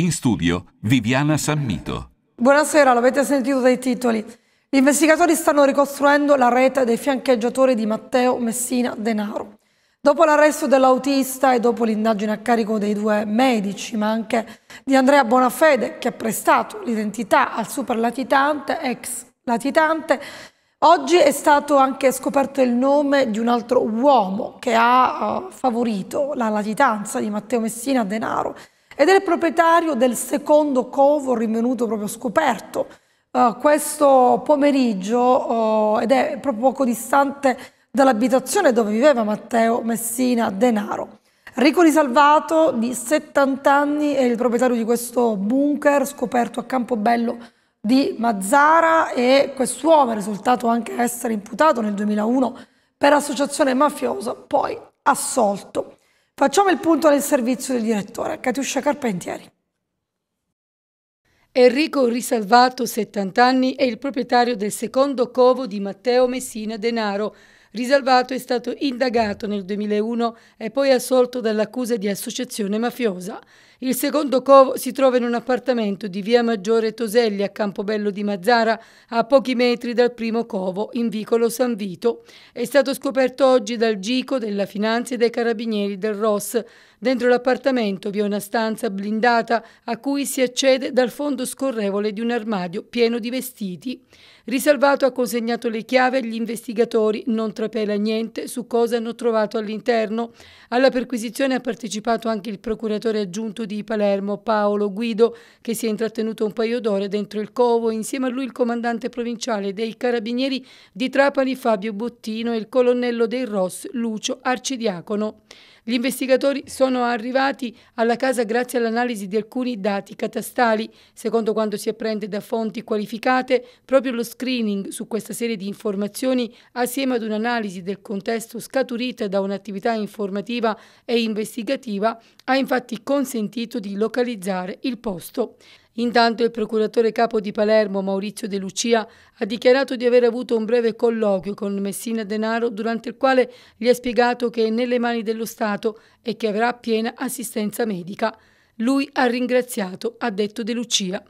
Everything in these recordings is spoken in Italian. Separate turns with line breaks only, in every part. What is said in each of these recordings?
In
studio Viviana Sammito.
Buonasera, l'avete sentito dai titoli. Gli investigatori stanno ricostruendo la rete dei fiancheggiatori di Matteo Messina Denaro. Dopo l'arresto dell'autista e dopo l'indagine a carico dei due medici, ma anche di Andrea Bonafede, che ha prestato l'identità al superlatitante, ex latitante, oggi è stato anche scoperto il nome di un altro uomo che ha eh, favorito la latitanza di Matteo Messina Denaro ed è il proprietario del secondo covo rinvenuto proprio scoperto uh, questo pomeriggio uh, ed è proprio poco distante dall'abitazione dove viveva Matteo Messina Denaro. Rico Risalvato di 70 anni è il proprietario di questo bunker scoperto a Campobello di Mazzara e quest'uomo è risultato anche essere imputato nel 2001 per associazione mafiosa, poi assolto. Facciamo il punto del servizio del direttore, Catiuscia Carpentieri. Enrico
Risalvato, 70 anni, è il
proprietario del secondo
covo di Matteo Messina Denaro. Risalvato è stato indagato nel 2001 e poi assolto dall'accusa di associazione mafiosa. Il secondo covo si trova in un appartamento di via Maggiore Toselli a Campobello di Mazzara, a pochi metri dal primo covo in vicolo San Vito. È stato scoperto oggi dal Gico della Finanza e dai Carabinieri del ROS. Dentro l'appartamento vi è una stanza blindata a cui si accede dal fondo scorrevole di un armadio pieno di vestiti. Risalvato ha consegnato le chiavi agli investigatori, non trapela niente su cosa hanno trovato all'interno. Alla perquisizione ha partecipato anche il procuratore aggiunto di Palermo, Paolo Guido, che si è intrattenuto un paio d'ore dentro il covo, insieme a lui il comandante provinciale dei carabinieri di Trapani Fabio Bottino e il colonnello dei Ross Lucio Arcidiacono. Gli investigatori sono arrivati alla casa grazie all'analisi di alcuni dati catastali. Secondo quanto si apprende da fonti qualificate, proprio lo screening su questa serie di informazioni, assieme ad un'analisi del contesto scaturita da un'attività informativa e investigativa, ha infatti consentito di localizzare il posto. Intanto il procuratore capo di Palermo Maurizio De Lucia ha dichiarato di aver avuto un breve colloquio con Messina Denaro durante il quale gli ha spiegato che è nelle mani dello Stato e che avrà piena assistenza medica. Lui ha ringraziato, ha detto De Lucia.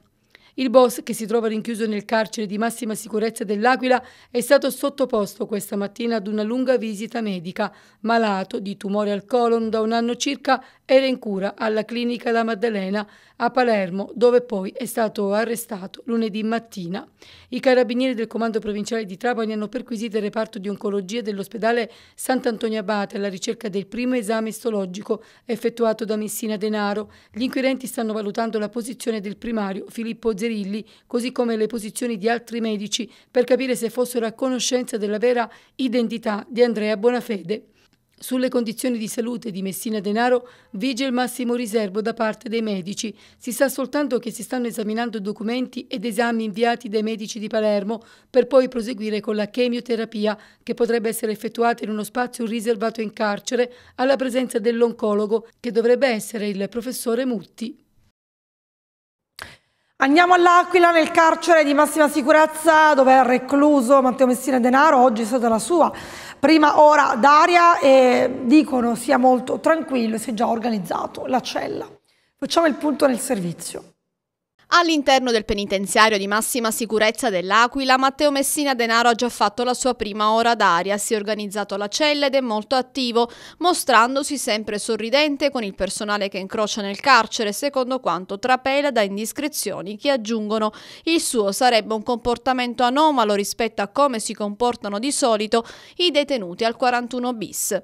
Il boss, che si trova rinchiuso nel carcere di massima sicurezza dell'Aquila, è stato sottoposto questa mattina ad una lunga visita medica. Malato di tumore al colon da un anno circa, era in cura alla clinica La Maddalena a Palermo, dove poi è stato arrestato lunedì mattina. I carabinieri del comando provinciale di Trapani hanno perquisito il reparto di oncologia dell'ospedale Sant'Antonio Abate alla ricerca del primo esame istologico effettuato da Messina Denaro. Gli inquirenti stanno valutando la posizione del primario Filippo Zerilli, così come le posizioni di altri medici, per capire se fossero a conoscenza della vera identità di Andrea Bonafede. Sulle condizioni di salute di Messina Denaro vige il massimo riservo da parte dei medici. Si sa soltanto che si stanno esaminando documenti ed esami inviati dai medici di Palermo per poi proseguire con la chemioterapia che potrebbe essere effettuata in uno spazio riservato in carcere alla presenza dell'oncologo che dovrebbe essere il professore Mutti.
Andiamo all'Aquila nel carcere di massima sicurezza dove è recluso Matteo Messina Denaro, oggi è stata la sua Prima ora d'aria e dicono
sia molto tranquillo, e si è già organizzato la cella. Facciamo il punto nel servizio. All'interno del penitenziario di massima sicurezza dell'Aquila, Matteo Messina Denaro ha già fatto la sua prima ora d'aria, si è organizzato la cella ed è molto attivo, mostrandosi sempre sorridente con il personale che incrocia nel carcere, secondo quanto trapela da indiscrezioni che aggiungono. Il suo sarebbe un comportamento anomalo rispetto a come si comportano di solito i detenuti al 41 bis.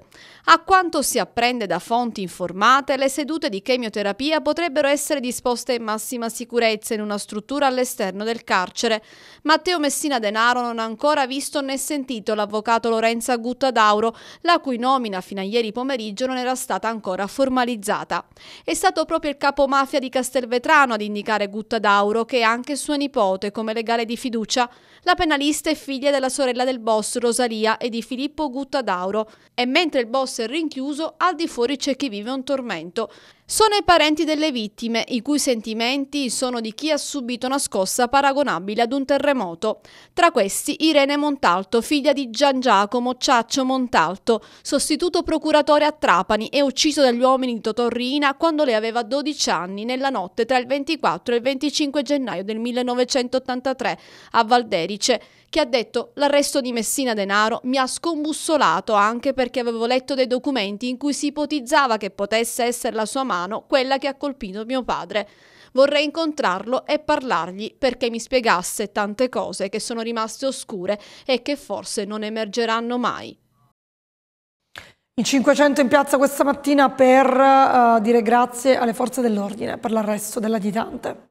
A quanto si apprende da fonti informate, le sedute di chemioterapia potrebbero essere disposte in massima sicurezza sicurezza in una struttura all'esterno del carcere. Matteo Messina Denaro non ha ancora visto né sentito l'avvocato Lorenza Guttadauro, la cui nomina fino a ieri pomeriggio non era stata ancora formalizzata. È stato proprio il capo mafia di Castelvetrano ad indicare Guttadauro, che è anche sua nipote come legale di fiducia. La penalista è figlia della sorella del boss Rosalia e di Filippo Guttadauro. E mentre il boss è rinchiuso, al di fuori c'è chi vive un tormento. Sono i parenti delle vittime, i cui sentimenti sono di chi ha subito una scossa paragonabile ad un terremoto. Tra questi Irene Montalto, figlia di Gian Giacomo Ciaccio Montalto, sostituto procuratore a Trapani e ucciso dagli uomini di Totorrina quando lei aveva 12 anni nella notte tra il 24 e il 25 gennaio del 1983 a Valderice, che ha detto l'arresto di Messina Denaro mi ha scombussolato anche perché avevo letto dei documenti in cui si ipotizzava che potesse essere la sua mano quella che ha colpito mio padre. Vorrei incontrarlo e parlargli perché mi spiegasse tante cose che sono rimaste oscure e che forse non emergeranno mai.
I 500 in piazza questa mattina per uh, dire grazie alle forze dell'ordine per l'arresto della dell'additante.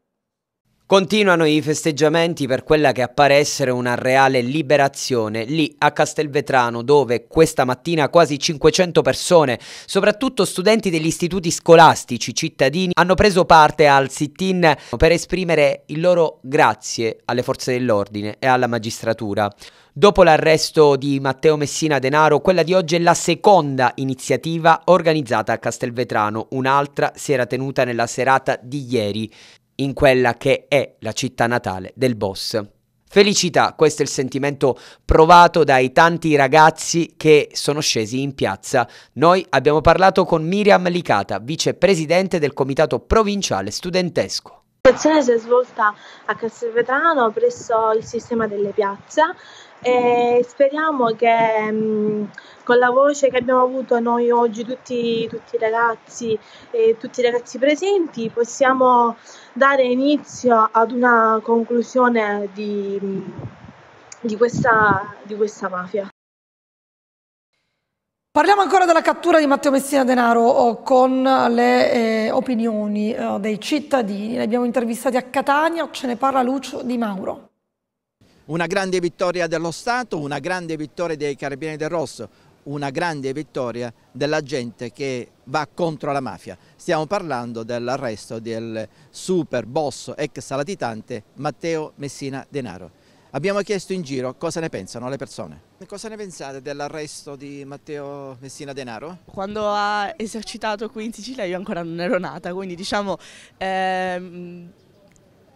Continuano i festeggiamenti per quella che appare essere una reale liberazione lì a Castelvetrano dove questa mattina quasi 500 persone, soprattutto studenti degli istituti scolastici cittadini, hanno preso parte al sit-in per esprimere il loro grazie alle forze dell'ordine e alla magistratura. Dopo l'arresto di Matteo Messina Denaro, quella di oggi è la seconda iniziativa organizzata a Castelvetrano, un'altra si era tenuta nella serata di ieri in quella che è la città natale del boss. Felicità, questo è il sentimento provato dai tanti ragazzi che sono scesi in piazza. Noi abbiamo parlato con Miriam Licata, vicepresidente del Comitato Provinciale Studentesco.
La situazione si è svolta a Castelvetrano presso il sistema delle piazze e
speriamo che mh, mm, con la voce che abbiamo avuto noi oggi tutti, tutti i ragazzi e tutti i ragazzi presenti possiamo dare
inizio ad una conclusione di, di, questa, di questa mafia.
Parliamo ancora della cattura di Matteo Messina Denaro oh, con le eh, opinioni eh, dei cittadini. Li abbiamo intervistati a Catania, ce ne parla Lucio Di Mauro.
Una grande vittoria dello Stato, una grande vittoria dei Carabinieri del Rosso, una grande vittoria della gente che va contro la mafia. Stiamo parlando dell'arresto del super boss ex salatitante Matteo Messina Denaro. Abbiamo chiesto in giro cosa ne pensano le persone. Cosa ne pensate dell'arresto di Matteo Messina Denaro? Quando
ha esercitato qui in Sicilia io ancora non ero nata, quindi diciamo... Ehm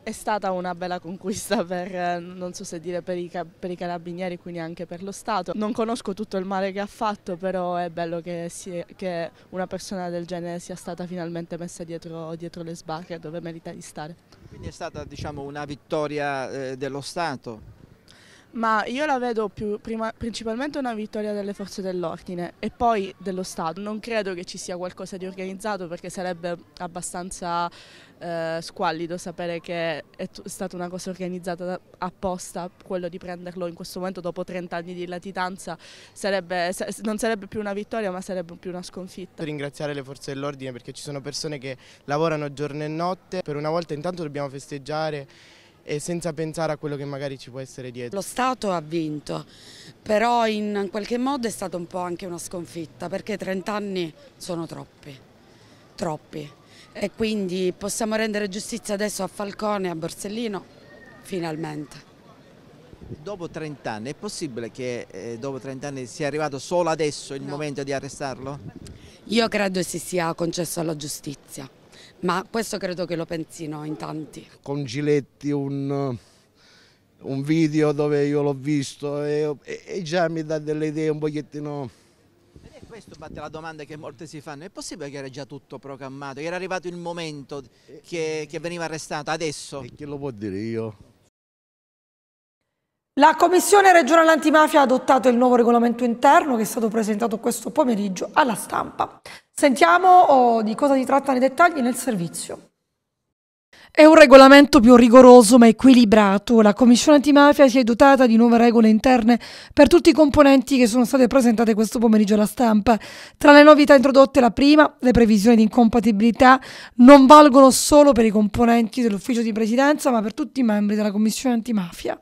è stata una bella conquista per, non so se dire, per i, per i carabinieri, quindi anche per lo Stato. Non conosco tutto il male che ha fatto, però è bello che, si, che una persona del genere sia stata finalmente messa dietro, dietro, le sbarche dove merita di stare.
Quindi è stata diciamo, una vittoria eh, dello Stato?
ma io la vedo più, prima, principalmente una vittoria delle forze dell'ordine e poi dello Stato. Non credo che ci sia qualcosa di organizzato perché sarebbe abbastanza eh, squallido sapere che è stata una cosa organizzata apposta, quello di prenderlo in questo momento dopo 30 anni di latitanza sarebbe, non sarebbe più una vittoria ma sarebbe più una sconfitta.
Ringraziare le forze dell'ordine perché ci sono persone che lavorano giorno e notte, per una volta intanto dobbiamo festeggiare e senza pensare a quello che magari ci può essere dietro. Lo Stato ha vinto,
però in qualche modo è stata un po' anche una sconfitta perché 30 anni sono troppi, troppi e quindi possiamo rendere giustizia adesso a Falcone e a Borsellino finalmente.
Dopo 30 anni è possibile che eh, dopo 30 anni sia arrivato solo adesso il no. momento di arrestarlo? Io credo si sia concesso alla giustizia ma questo credo che lo pensino in tanti.
Con Giletti un, un video dove io l'ho visto e, e, già mi dà delle idee un pochettino...
E questo batte la domanda che molte si fanno, è possibile che era già tutto programmato, che era arrivato il momento che, che veniva arrestato, adesso? E chi lo può dire io?
La Commissione regionale antimafia ha adottato il nuovo regolamento interno che è stato presentato questo pomeriggio alla stampa. Sentiamo oh, di cosa si tratta nei dettagli nel servizio. È un regolamento più rigoroso ma equilibrato. La Commissione antimafia si è dotata di nuove regole interne per tutti i componenti che sono state presentate questo pomeriggio alla stampa. Tra le novità introdotte la prima, le previsioni di incompatibilità non valgono solo per i componenti dell'ufficio di presidenza ma per tutti i membri della Commissione antimafia.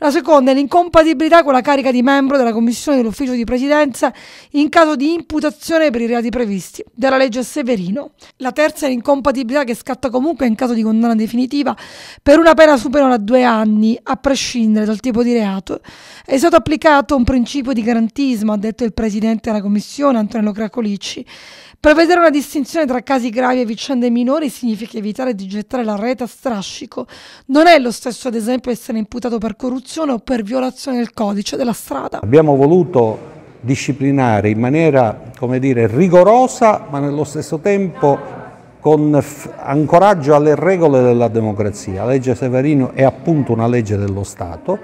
La seconda è l'incompatibilità con la carica di membro della Commissione dell'Ufficio di Presidenza in caso di imputazione per i reati previsti dalla legge Severino. La terza è l'incompatibilità che scatta comunque in caso di condanna definitiva per una pena superiore a due anni, a prescindere dal tipo di reato. È stato applicato un principio di garantismo, ha detto il Presidente della Commissione, Antonello Cracolicci, Prevedere una distinzione tra casi gravi e vicende minori significa evitare di gettare la rete a strascico. Non è lo stesso, ad esempio, essere imputato per corruzione o per violazione del codice della strada.
Abbiamo voluto disciplinare in maniera, come dire, rigorosa, ma nello stesso tempo con ancoraggio alle regole della democrazia. La legge Severino è appunto una legge dello Stato.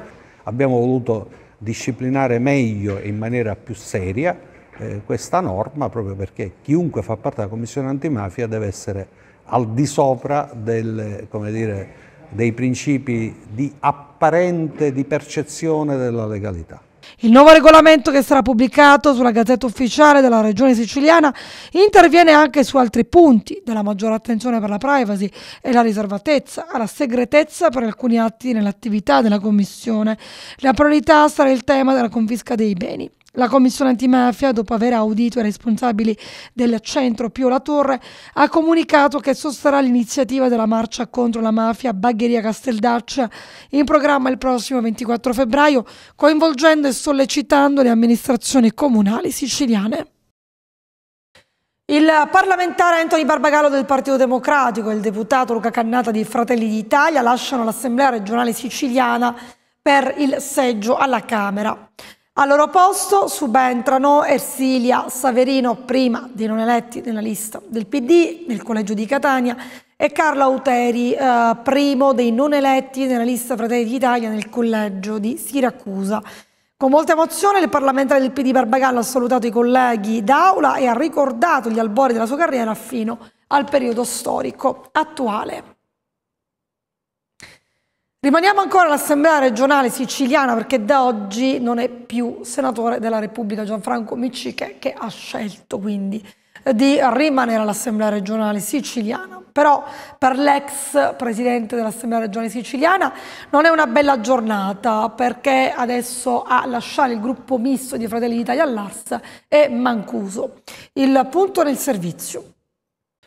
Abbiamo voluto disciplinare meglio e in maniera più seria eh, questa norma proprio perché chiunque fa parte della Commissione antimafia deve essere al di sopra del, dire, dei principi di apparente, di percezione della legalità.
Il nuovo regolamento che sarà pubblicato sulla Gazzetta Ufficiale della Regione Siciliana interviene anche su altri punti, dalla maggiore attenzione per la privacy e la riservatezza alla segretezza per alcuni atti nell'attività della Commissione. La priorità sarà il tema della confisca dei beni. La Commissione antimafia, dopo aver audito i responsabili del centro Pio La Torre, ha comunicato che sosterrà l'iniziativa della marcia contro la mafia Bagheria Casteldaccia in programma il prossimo 24 febbraio, coinvolgendo e sollecitando le amministrazioni comunali siciliane. Il parlamentare Anthony Barbagallo del Partito Democratico e il deputato Luca Cannata di Fratelli d'Italia lasciano l'Assemblea regionale siciliana per il seggio alla Camera. Al loro posto subentrano Ersilia Saverino, prima dei non eletti nella lista del PD nel collegio di Catania, e Carlo Auteri, eh, primo dei non eletti nella lista Fratelli d'Italia nel collegio di Siracusa. Con molta emozione il parlamentare del PD Barbagallo ha salutato i colleghi d'aula e ha ricordato gli albori della sua carriera fino al periodo storico attuale. Rimaniamo ancora all'Assemblea regionale siciliana perché da oggi non è più senatore della Repubblica Gianfranco Micciche che ha scelto quindi di rimanere all'Assemblea regionale siciliana. Però per l'ex presidente dell'Assemblea regionale siciliana non è una bella giornata perché adesso ha lasciato il gruppo misto di Fratelli d'Italia all'Ars e Mancuso. Il punto
nel servizio.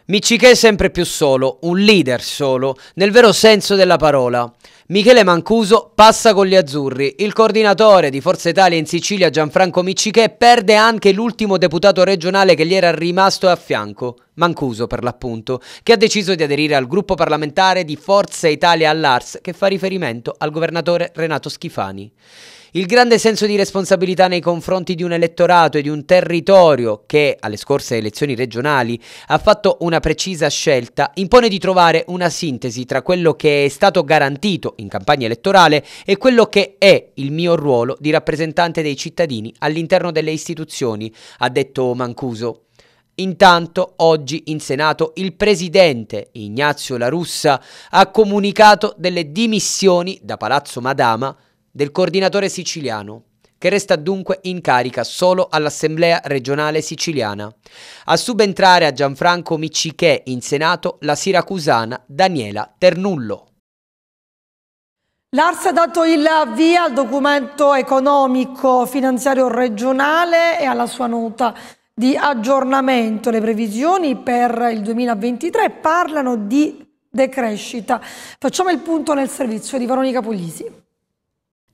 Michiché è sempre più solo, un leader solo, nel vero senso della parola. Michele Mancuso passa con gli azzurri. Il coordinatore di Forza Italia in Sicilia Gianfranco Miccichè perde anche l'ultimo deputato regionale che gli era rimasto a fianco, Mancuso per l'appunto, che ha deciso di aderire al gruppo parlamentare di Forza Italia all'Ars che fa riferimento al governatore Renato Schifani. Il grande senso di responsabilità nei confronti di un elettorato e di un territorio che, alle scorse elezioni regionali, ha fatto una precisa scelta, impone di trovare una sintesi tra quello che è stato garantito in campagna elettorale e quello che è il mio ruolo di rappresentante dei cittadini all'interno delle istituzioni, ha detto Mancuso. Intanto oggi in Senato il presidente Ignazio La Russa ha comunicato delle dimissioni da Palazzo Madama del coordinatore siciliano, che resta dunque in carica solo all'Assemblea regionale siciliana. A subentrare a Gianfranco Miccichè in Senato la siracusana Daniela Ternullo.
L'Ars ha dato il via al documento economico finanziario regionale e alla sua nota di aggiornamento. Le previsioni per il 2023 parlano di decrescita. Facciamo il punto nel servizio di Veronica Puglisi.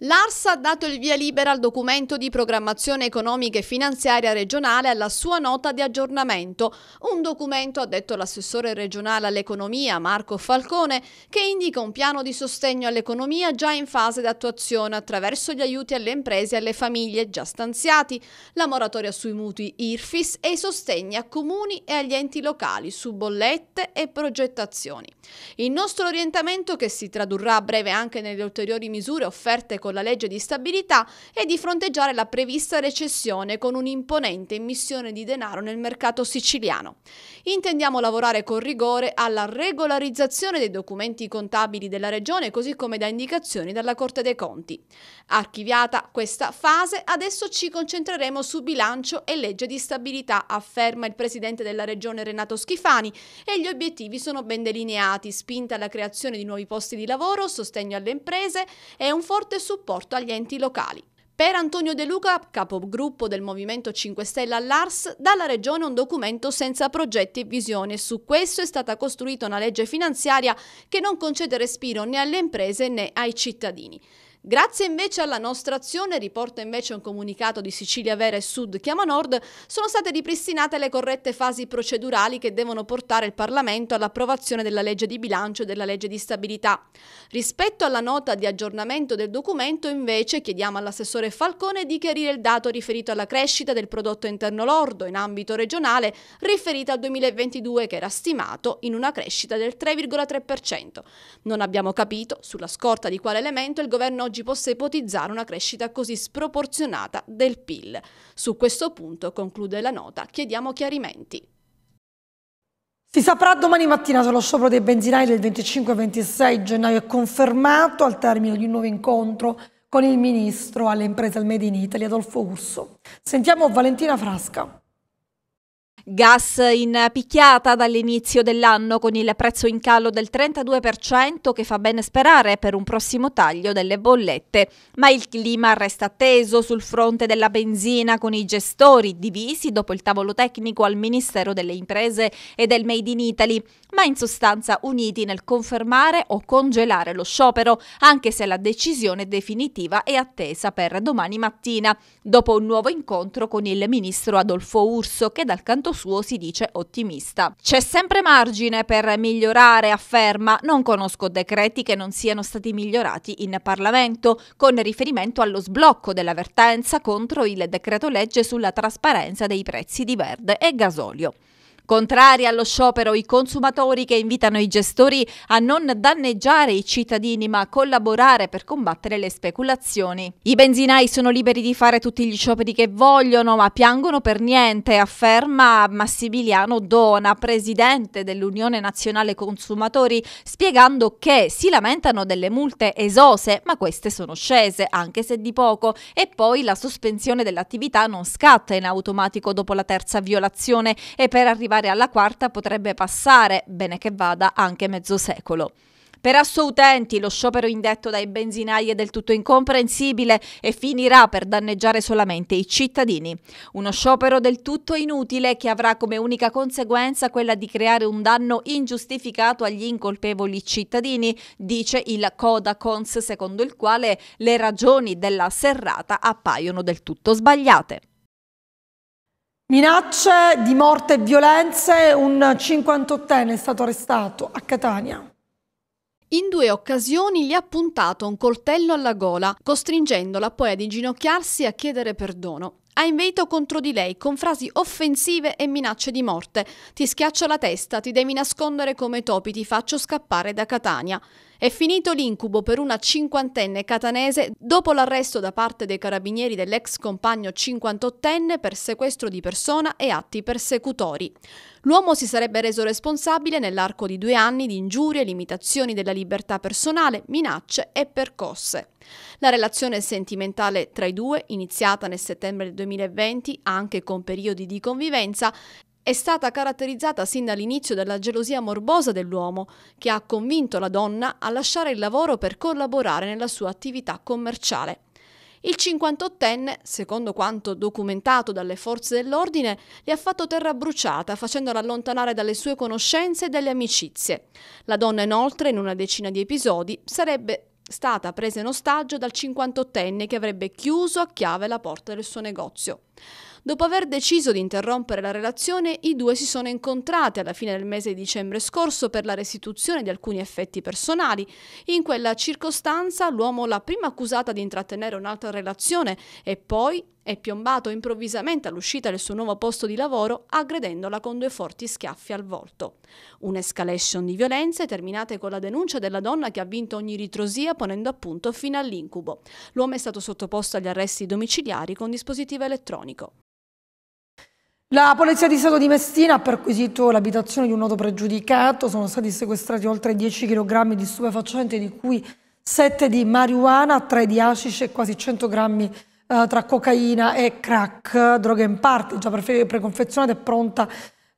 L'ARS ha dato il via libera al documento di programmazione economica e finanziaria regionale alla sua nota di aggiornamento. Un documento, ha detto l'assessore regionale all'economia Marco Falcone, che indica un piano di sostegno all'economia già in fase d'attuazione attraverso gli aiuti alle imprese e alle famiglie già stanziati, la moratoria sui mutui IRFIS e i sostegni a comuni e agli enti locali su bollette e progettazioni. Il nostro orientamento, che si tradurrà a breve anche nelle ulteriori misure offerte con la legge di stabilità e di fronteggiare la prevista recessione con un'imponente emissione di denaro nel mercato siciliano. Intendiamo lavorare con rigore alla regolarizzazione dei documenti contabili della Regione così come da indicazioni dalla Corte dei Conti. Archiviata questa fase, adesso ci concentreremo su bilancio e legge di stabilità, afferma il Presidente della Regione Renato Schifani e gli obiettivi sono ben delineati, spinta alla creazione di nuovi posti di lavoro, sostegno alle imprese e un forte supporto supporto agli enti locali. Per Antonio De Luca, capogruppo del Movimento 5 Stelle all'Ars, dalla Regione un documento senza progetti e visione. Su questo è stata costruita una legge finanziaria che non concede respiro né alle imprese né ai cittadini. Grazie invece alla nostra azione, riporta invece un comunicato di Sicilia Vera e Sud Chiama Nord, sono state ripristinate le corrette fasi procedurali che devono portare il Parlamento all'approvazione della legge di bilancio e della legge di stabilità. Rispetto alla nota di aggiornamento del documento invece chiediamo all'assessore Falcone di chiarire il dato riferito alla crescita del prodotto interno lordo in ambito regionale riferita al 2022 che era stimato in una crescita del 3,3%. Non abbiamo capito sulla scorta di quale elemento il governo oggi possa ipotizzare una crescita così sproporzionata del PIL. Su questo punto, conclude la nota, chiediamo chiarimenti.
Si saprà domani mattina se lo sciopero dei benzinai del 25 e 26 gennaio è confermato al termine di un nuovo incontro con il ministro alle imprese al Made
in Italy, Adolfo Urso. Sentiamo Valentina Frasca. Gas in picchiata dall'inizio dell'anno con il prezzo in calo del 32% che fa bene sperare per un prossimo taglio delle bollette. Ma il clima resta teso sul fronte della benzina con i gestori divisi dopo il tavolo tecnico al Ministero delle Imprese e del Made in Italy, ma in sostanza uniti nel confermare o congelare lo sciopero, anche se la decisione definitiva è attesa per domani mattina, dopo un nuovo incontro con il ministro Adolfo Urso che dal canto suo si dice ottimista. C'è sempre margine per migliorare, afferma, non conosco decreti che non siano stati migliorati in Parlamento, con riferimento allo sblocco dell'avvertenza contro il decreto legge sulla trasparenza dei prezzi di verde e gasolio. Contrari allo sciopero i consumatori che invitano i gestori a non danneggiare i cittadini ma a collaborare per combattere le speculazioni. I benzinai sono liberi di fare tutti gli scioperi che vogliono ma piangono per niente, afferma Massimiliano Dona, presidente dell'Unione Nazionale Consumatori, spiegando che si lamentano delle multe esose ma queste sono scese, anche se di poco, e poi la sospensione dell'attività non scatta in automatico dopo la terza violazione e per arrivare arrivare alla quarta potrebbe passare, bene che vada, anche mezzo secolo. Per assolutenti lo sciopero indetto dai benzinai è del tutto incomprensibile e finirà per danneggiare solamente i cittadini. Uno sciopero del tutto inutile che avrà come unica conseguenza quella di creare un danno ingiustificato agli incolpevoli cittadini, dice il Coda Cons, secondo il quale le ragioni della serrata appaiono del tutto sbagliate.
Minacce di morte e violenze, un 58enne è stato arrestato a Catania.
In due occasioni gli ha puntato un coltello alla gola, costringendola poi ad inginocchiarsi e a chiedere perdono. Ha inveito contro di lei con frasi offensive e minacce di morte. Ti schiaccio la testa, ti devi nascondere come topi, ti faccio scappare da Catania. È finito l'incubo per una cinquantenne catanese dopo l'arresto da parte dei carabinieri dell'ex compagno 58enne per sequestro di persona e atti persecutori. L'uomo si sarebbe reso responsabile nell'arco di due anni di ingiurie, limitazioni della libertà personale, minacce e percosse. La relazione sentimentale tra i due, iniziata nel settembre del 2020 anche con periodi di convivenza, è stata caratterizzata sin dall'inizio dalla gelosia morbosa dell'uomo, che ha convinto la donna a lasciare il lavoro per collaborare nella sua attività commerciale. Il 58enne, secondo quanto documentato dalle forze dell'ordine, le ha fatto terra bruciata, facendola allontanare dalle sue conoscenze e dalle amicizie. La donna inoltre, in una decina di episodi, sarebbe stata presa in ostaggio dal 58enne che avrebbe chiuso a chiave la porta del suo negozio. Dopo aver deciso di interrompere la relazione, i due si sono incontrati alla fine del mese di dicembre scorso per la restituzione di alcuni effetti personali. In quella circostanza l'uomo l'ha prima accusata di intrattenere un'altra relazione e poi è piombato improvvisamente all'uscita del suo nuovo posto di lavoro aggredendola con due forti schiaffi al volto. Un'escalation di violenze terminate con la denuncia della donna che ha vinto ogni ritrosia ponendo a punto fine all'incubo. L'uomo è stato sottoposto agli arresti domiciliari con dispositivo elettronico.
La Polizia di Stato di Messina ha perquisito l'abitazione di un noto pregiudicato, sono stati sequestrati oltre 10 kg di stupefacenti, di cui 7 di marijuana, 3 di hashish e quasi 100 grammi eh, tra cocaina e crack, droga in parte già preconfezionata e pronta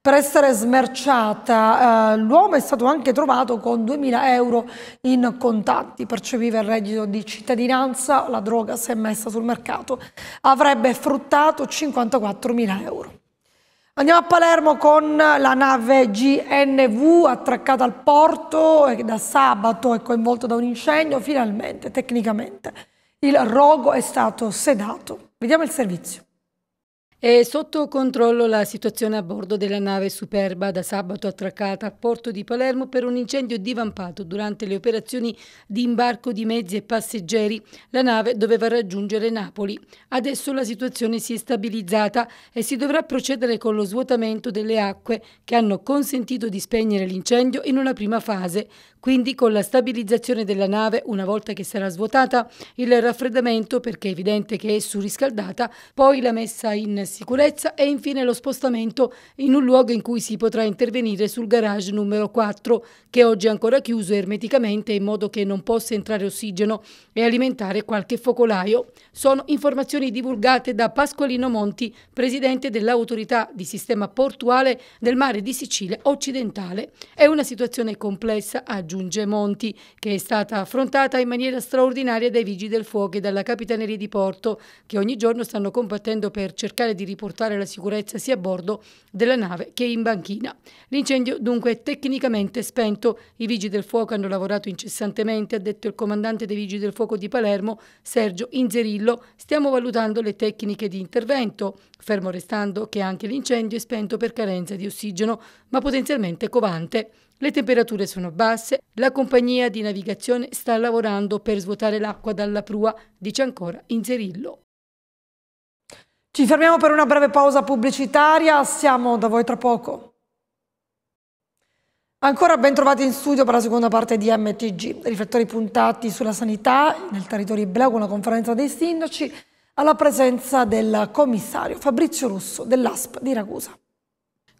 per essere smerciata. Eh, L'uomo è stato anche trovato con 2.000 euro in contanti, percepiva il reddito di cittadinanza, la droga se messa sul mercato avrebbe fruttato 54.000 euro. Andiamo a Palermo con la nave GNV attraccata al porto eh, da sabato è coinvolto da un incendio. Finalmente, tecnicamente, il rogo è stato sedato. Vediamo il servizio. È sotto controllo la situazione a bordo della nave
Superba da sabato attraccata a Porto di Palermo per un incendio divampato durante le operazioni di imbarco di mezzi e passeggeri. La nave doveva raggiungere Napoli. Adesso la situazione si è stabilizzata e si dovrà procedere con lo svuotamento delle acque che hanno consentito di spegnere l'incendio in una prima fase, quindi con la stabilizzazione della nave, una volta che sarà svuotata, il raffreddamento, perché è evidente che è surriscaldata, poi la messa in sicurezza e infine lo spostamento in un luogo in cui si potrà intervenire sul garage numero 4, che oggi è ancora chiuso ermeticamente in modo che non possa entrare ossigeno e alimentare qualche focolaio. Sono informazioni divulgate da Pasqualino Monti, presidente dell'autorità di sistema portuale del mare di Sicilia occidentale. È una situazione complessa, aggiunta aggiunge Monti, che è stata affrontata in maniera straordinaria dai vigili del fuoco e dalla Capitaneria di Porto, che ogni giorno stanno combattendo per cercare di riportare la sicurezza sia a bordo della nave che in banchina. L'incendio dunque è tecnicamente spento, i vigili del fuoco hanno lavorato incessantemente, ha detto il comandante dei vigili del fuoco di Palermo, Sergio Inzerillo, stiamo valutando le tecniche di intervento, fermo restando che anche l'incendio è spento per carenza di ossigeno, ma potenzialmente covante. Le temperature sono basse, la compagnia di navigazione sta lavorando per svuotare l'acqua dalla prua, dice ancora Inzerillo.
Ci fermiamo per una breve pausa pubblicitaria, siamo da voi tra poco. Ancora ben trovati in studio per la seconda parte di MTG, riflettori puntati sulla sanità nel territorio ibleo con la conferenza dei sindaci alla presenza del commissario Fabrizio Russo dell'ASP di Ragusa.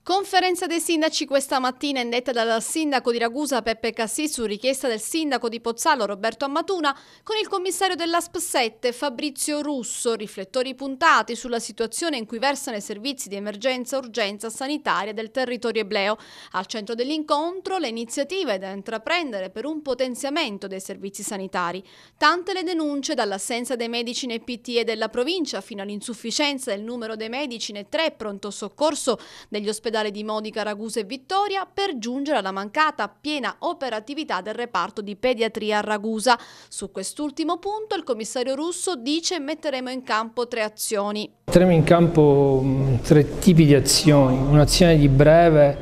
Conferenza dei sindaci questa mattina indetta dal sindaco di Ragusa Peppe Cassì su richiesta del sindaco di Pozzallo Roberto Ammatuna con il commissario dell'ASP 7 Fabrizio Russo, riflettori puntati sulla situazione in cui versano i servizi di emergenza urgenza sanitaria del territorio ebleo. Al centro dell'incontro le iniziative da intraprendere per un potenziamento dei servizi sanitari. Tante le denunce dall'assenza dei medici nei PTE della provincia fino all'insufficienza del numero dei medici nei tre pronto soccorso degli ospedali all'ospedale di Modica, Ragusa e Vittoria per giungere alla mancata piena operatività del reparto di pediatria a Ragusa. Su quest'ultimo punto il commissario russo dice metteremo in campo tre azioni.
Metteremo in campo mm, tre tipi di azioni, un'azione di breve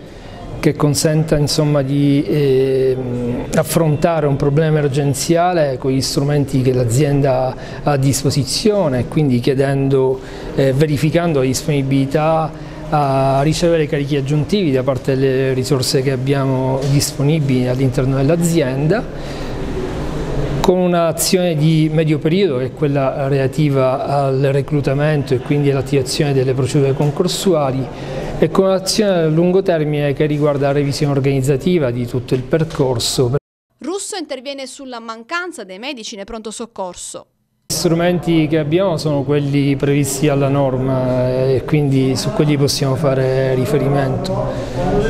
che consenta insomma, di eh, affrontare un problema emergenziale con gli strumenti che l'azienda ha a disposizione, quindi chiedendo, eh, verificando la disponibilità a ricevere carichi aggiuntivi da parte delle risorse che abbiamo disponibili all'interno dell'azienda con un'azione di medio periodo che è quella relativa al reclutamento e quindi all'attivazione delle procedure concorsuali e con un'azione a lungo termine che riguarda la revisione organizzativa di tutto il percorso.
Russo interviene sulla mancanza dei medici nei pronto soccorso.
Gli strumenti che abbiamo sono quelli previsti alla norma eh, e quindi su quelli possiamo fare riferimento.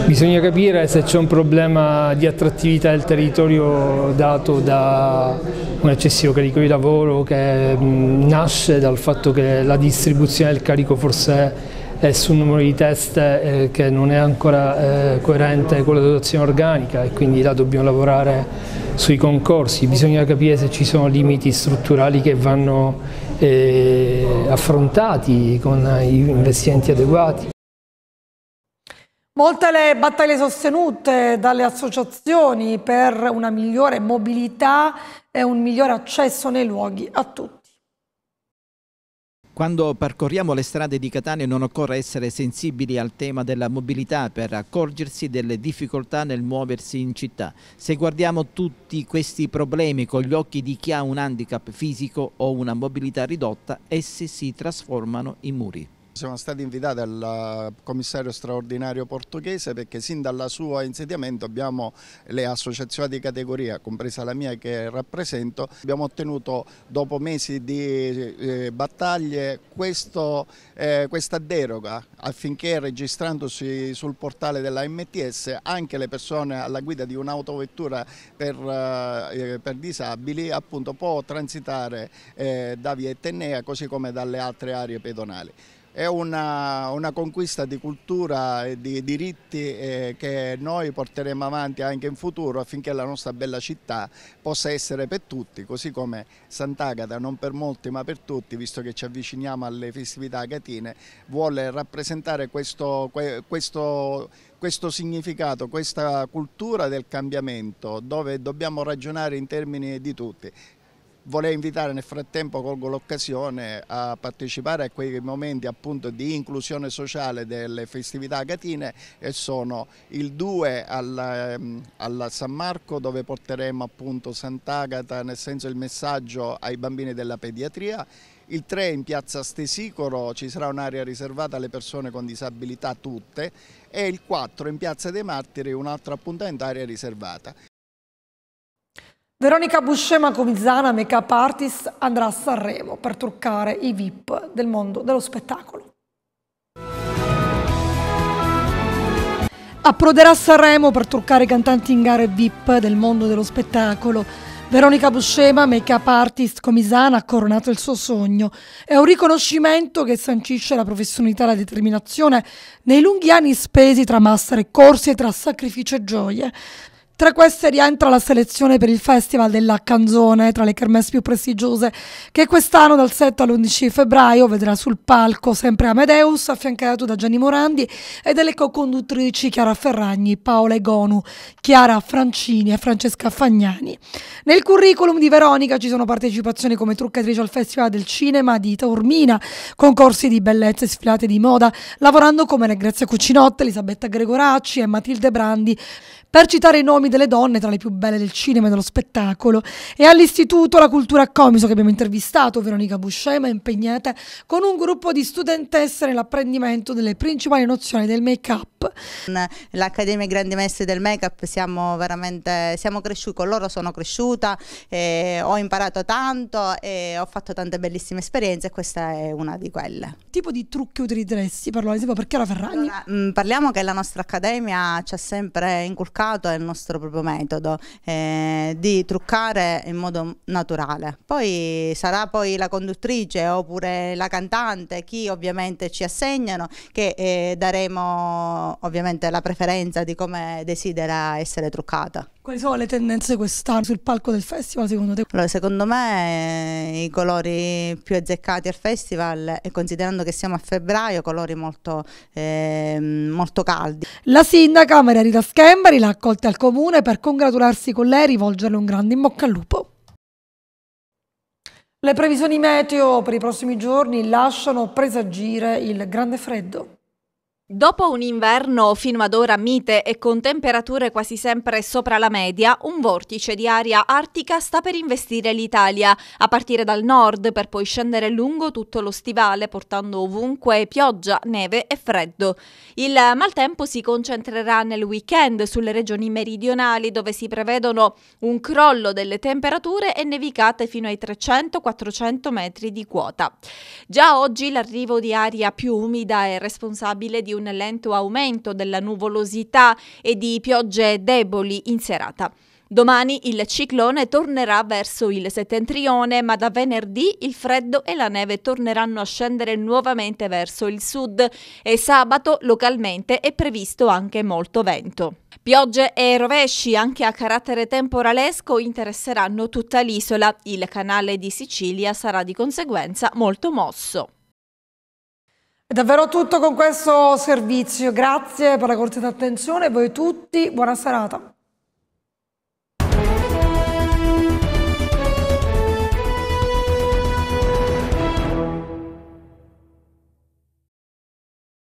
Bisogna capire se c'è un problema di attrattività del territorio dato da un eccessivo carico di lavoro che nasce dal fatto che la distribuzione del carico forse è su un numero di test eh, che non è ancora eh, coerente con la dotazione organica e quindi là dobbiamo lavorare sui concorsi, bisogna capire se ci sono limiti strutturali che vanno eh, affrontati con gli investimenti adeguati.
Molte le battaglie sostenute dalle associazioni per una migliore mobilità e un migliore accesso nei luoghi a tutti.
Quando percorriamo le strade di Catania non occorre essere sensibili al tema della mobilità per accorgersi delle difficoltà nel muoversi in città. Se guardiamo tutti questi problemi con gli occhi di chi ha un handicap fisico o una mobilità ridotta, essi si
trasformano in muri. Siamo stati invitati dal eh, commissario straordinario portoghese perché sin dal suo insediamento abbiamo le associazioni di categoria, compresa la mia che rappresento, abbiamo ottenuto dopo mesi di eh, battaglie questo, eh, questa deroga affinché registrandosi sul portale della MTS anche le persone alla guida di un'autovettura per, eh, eh per, disabili appunto può transitare da via Etnea così come dalle altre aree pedonali è una, una, conquista di cultura e di diritti eh, che noi porteremo avanti anche in futuro affinché la nostra bella città possa essere per tutti, così come Sant'Agata, non per molti ma per tutti, visto che ci avviciniamo alle festività agatine, vuole rappresentare questo, questo, questo significato, questa cultura del cambiamento dove dobbiamo ragionare in termini di tutti. Volevo invitare nel frattempo, colgo l'occasione, a partecipare a quei momenti appunto di inclusione sociale delle festività agatine e sono il 2 ehm, al San Marco dove porteremo appunto Sant'Agata nel senso il messaggio ai bambini della pediatria il 3 in piazza Stesicoro ci sarà un'area riservata alle persone con disabilità tutte e il 4 in piazza dei Martiri un altro appuntamento area riservata.
Veronica Buscema Comizzana, make-up artist, andrà a Sanremo per truccare i VIP del mondo dello spettacolo. Approderà a Sanremo per truccare i cantanti in gare VIP del mondo dello spettacolo. Veronica Buscema, make-up artist comisana, ha coronato il suo sogno. È un riconoscimento che sancisce la professionalità e la determinazione nei lunghi anni spesi tra master e corsi e tra sacrificio e gioie. Tra queste rientra la selezione per il Festival della Canzone, tra le kermesse più prestigiose, che quest'anno dal 7 all'11 febbraio vedrà sul palco sempre Amedeus, affiancato da Gianni Morandi e dalle co-conduttrici Chiara Ferragni, Paola Egonu, Chiara Francini e Francesca Fagnani. Nel curriculum di Veronica ci sono partecipazioni come truccatrice al Festival del Cinema di Taormina, concorsi di bellezza e sfilate di moda, lavorando come Grazia Cucinotte, Elisabetta Gregoracci e Matilde Brandi per citare i nomi delle donne tra le più belle del cinema e dello spettacolo, e all'Istituto La Cultura Comiso che abbiamo intervistato Veronica Buscema, impegnata con un
gruppo di studentesse nell'apprendimento delle principali nozioni del make-up. L'Accademia Grandi Maestri del Make-up siamo veramente, siamo cresciuti, con loro sono cresciuta, eh, ho imparato tanto e ho fatto tante bellissime esperienze e questa è una di quelle. Tipo di trucchi utilizzeresti Parlo ad esempio perché la Ferragni? Allora, mh, mm, parliamo che la nostra Accademia ci ha sempre inculcato truccato è il nostro proprio metodo eh, di truccare in modo naturale. Poi sarà poi la conduttrice oppure la cantante, chi ovviamente ci assegnano, che eh, daremo ovviamente la preferenza di come desidera essere truccata. Quali sono le tendenze quest'anno sul palco del festival secondo te? Allora, secondo me eh, i colori più azzeccati al festival, e eh, considerando che siamo a febbraio, colori molto, eh, molto caldi.
La sindaca Margherita Schembari l'ha accolta al comune per congratularsi con lei e rivolgerle un grande in bocca al lupo. Le previsioni meteo per i prossimi giorni lasciano
presagire il grande freddo. Dopo un inverno fino ad ora mite e con temperature quasi sempre sopra la media, un vortice di aria artica sta per investire l'Italia, a partire dal nord per poi scendere lungo tutto lo stivale portando ovunque pioggia, neve e freddo. Il maltempo si concentrerà nel weekend sulle regioni meridionali dove si prevedono un crollo delle temperature e nevicate fino ai 300-400 metri di quota. Già oggi l'arrivo di aria più umida è responsabile di un un lento aumento della nuvolosità e di piogge deboli in serata. Domani il ciclone tornerà verso il settentrione, ma da venerdì il freddo e la neve torneranno a scendere nuovamente verso il sud e sabato localmente è previsto anche molto vento. Piogge e rovesci anche a carattere temporalesco interesseranno tutta l'isola. Il canale di Sicilia sarà di conseguenza molto mosso.
È davvero tutto con questo servizio, grazie per la cortesa attenzione, voi tutti, buona serata.